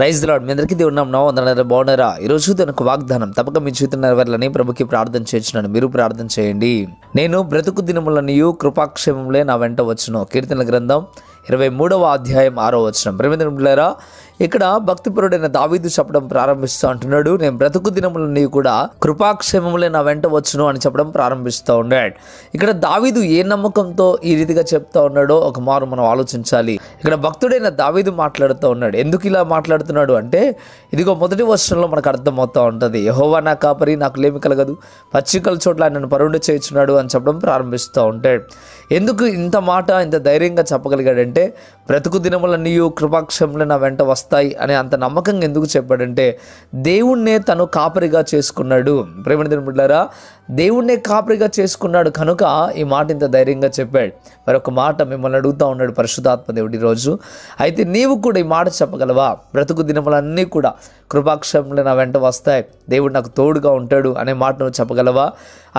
praise lord మీ అందరికీ దేవుడు నమ్మ అందరూ బాగున్నారా ఈరోజు తనకు వాగ్దానం తప్పక మీ జీవితం వారిని ప్రభుకి ప్రార్థన చేసినాను మీరు ప్రార్థన చేయండి నేను బ్రతుకు దినములనియు కృపాక్షేమంలే నా వెంట వచ్చును కీర్తన గ్రంథం ఇరవై మూడవ అధ్యాయం ఆరో వచనం ప్రేమిదండ్రులారా ఇక్కడ భక్తిపరుడైన దావీదు చెప్పడం ప్రారంభిస్తూ అంటున్నాడు నేను బ్రతుకు దినముల నీవు కూడా కృపాక్షేమములే నా వెంట వచ్చును అని చెప్పడం ప్రారంభిస్తూ ఉన్నాడు ఇక్కడ దావీదు ఏ నమ్మకంతో ఈ రీతిగా చెప్తా ఉన్నాడో ఒక మారు మనం ఆలోచించాలి ఇక్కడ భక్తుడైన దావీదు మాట్లాడుతూ ఉన్నాడు ఎందుకు ఇలా మాట్లాడుతున్నాడు అంటే ఇదిగో మొదటి వర్షంలో మనకు అర్థమవుతూ ఉంటుంది యహోవా నా కాపరి నాకు లేమి కలగదు పచ్చికల చోట్ల నన్ను పరుండు చేయించున్నాడు అని చెప్పడం ప్రారంభిస్తూ ఉంటాడు ఎందుకు ఇంత మాట ఇంత ధైర్యంగా చెప్పగలిగాడంటే బ్రతుకు దినములన్నీ కృపాక్షములు నా వెంట వస్తా వస్తాయి అనే అంత నమ్మకంగా ఎందుకు చెప్పాడంటే దేవుణ్ణే తను కాపరిగా చేసుకున్నాడు ప్రేమణ దేవుణ్ణే కాపరిగా చేసుకున్నాడు కనుక ఈ మాట ఇంత ధైర్యంగా చెప్పాడు మరొక మాట మిమ్మల్ని అడుగుతూ ఉన్నాడు పరిశుధాత్మ దేవుడు ఈరోజు అయితే నీవు కూడా ఈ మాట చెప్పగలవా బ్రతుకు దినములన్నీ కూడా కృపాక్షములు నా వెంట వస్తాయి దేవుడు నాకు తోడుగా ఉంటాడు అనే మాట నువ్వు చెప్పగలవా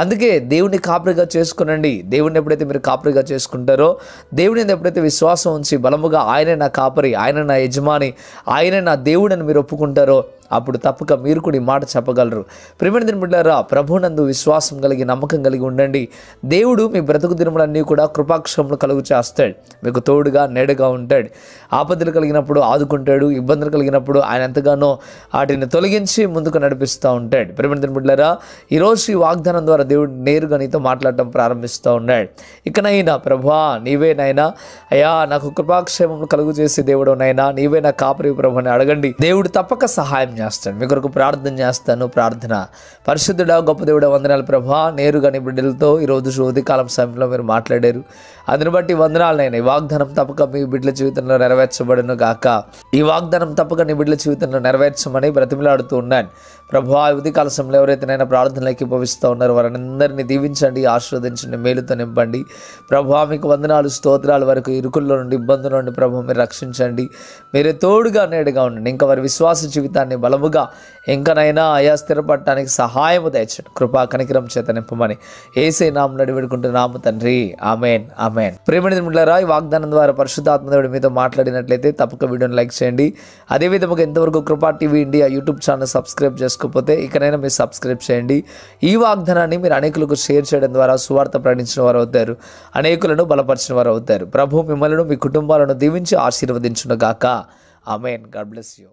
అందుకే దేవుడిని కాపరిగా చేసుకునండి దేవుడిని ఎప్పుడైతే మీరు కాపరిగా చేసుకుంటారో దేవుడిని ఎప్పుడైతే విశ్వాసం ఉంచి బలముగా ఆయనే నా కాపరి ఆయన నా యజమాని ఆయన నా దేవుడని మీరు ఒప్పుకుంటారో అప్పుడు తప్పక మీరు కూడా ఈ మాట చెప్పగలరు ప్రేమ దినబిడ్డారా ప్రభునందు విశ్వాసం కలిగి నమ్మకం కలిగి ఉండండి దేవుడు మీ బ్రతుకు దినములన్నీ కూడా కృపాక్షములు కలుగు చేస్తాడు మీకు తోడుగా నేడుగా ఉంటాడు ఆపదలు కలిగినప్పుడు ఆదుకుంటాడు ఇబ్బందులు కలిగినప్పుడు ఆయన ఎంతగానో వాటిని తొలగించి ముందుకు నడిపిస్తూ ఉంటాడు ప్రేమ దినబిడ్డారా ఈరోజు ఈ వాగ్దానం ద్వారా దేవుడు నేరుగా నీతో మాట్లాడటం ప్రారంభిస్తూ ఉన్నాడు ఇకనైనా ప్రభా నైనా అయ్యా నాకు కృపాక్షేమం కలుగు చేసే దేవుడు నైనా నీవే నా కాపరి ప్రభు అడగండి దేవుడు తప్పక సహాయం చేస్తాను మీ కొరకు ప్రార్థన చేస్తాను ప్రార్థన పరిశుద్ధుడ గొప్ప దేవుడ వందనాలు ప్రభా నేరుగా నీ బిడ్డలతో ఈరోజు కాలం సమయంలో మీరు మాట్లాడారు అందుని బట్టి నేను ఈ వాగ్దానం తప్పక మీ బిడ్డల జీవితంలో నెరవేర్చబడను గాక ఈ వాగ్దానం తప్పక నీ బిడ్డల జీవితంలో నెరవేర్చమని బ్రతిమలాడుతూ ఉన్నాను ప్రభు ఆ ఉది కాలశంలో ఎవరైతే నైనా ప్రార్థనలోకి భవిస్తూ ఉన్నారో వారందరినీ దీవించండి ఆశీర్వదించండి మేలుతో నింపండి ప్రభు మీకు వందనాలు స్తోత్రాల వరకు ఇరుకుల్లో నుండి ఇబ్బందుల నుండి ప్రభు మీరు రక్షించండి మీరే తోడుగా నేడుగా ఉండండి ఇంకా వారి విశ్వాస జీవితాన్ని బలముగా ఇంకనైనా ఆయా స్థిరపడటానికి సహాయము దయచండి కృపా కనికరం చేత నింపమని ఏసే నామం నడివెడుకుంటున్నాము తండ్రి ఆమెన్ ఆమెన్ ప్రేమణి మిట్లరా ఈ వాగ్దానం ద్వారా పరిశుద్ధాత్మదేవుడు మీతో మాట్లాడినట్లయితే తప్పక వీడియోని లైక్ చేయండి అదేవిధంగా ఇంతవరకు Kripa TV India YouTube channel subscribe చేసుకోండి చేసుకోకపోతే ఇకనైనా మీరు సబ్స్క్రైబ్ చేయండి ఈ వాగ్దానాన్ని మీరు అనేకులకు షేర్ చేయడం ద్వారా సువార్త ప్రకటించిన వారు అవుతారు అనేకులను బలపరిచిన వారు అవుతారు ప్రభు మిమ్మల్ని మీ కుటుంబాలను దీవించి ఆశీర్వదించునుగాక ఆమెన్ గాడ్ బ్లెస్ యూ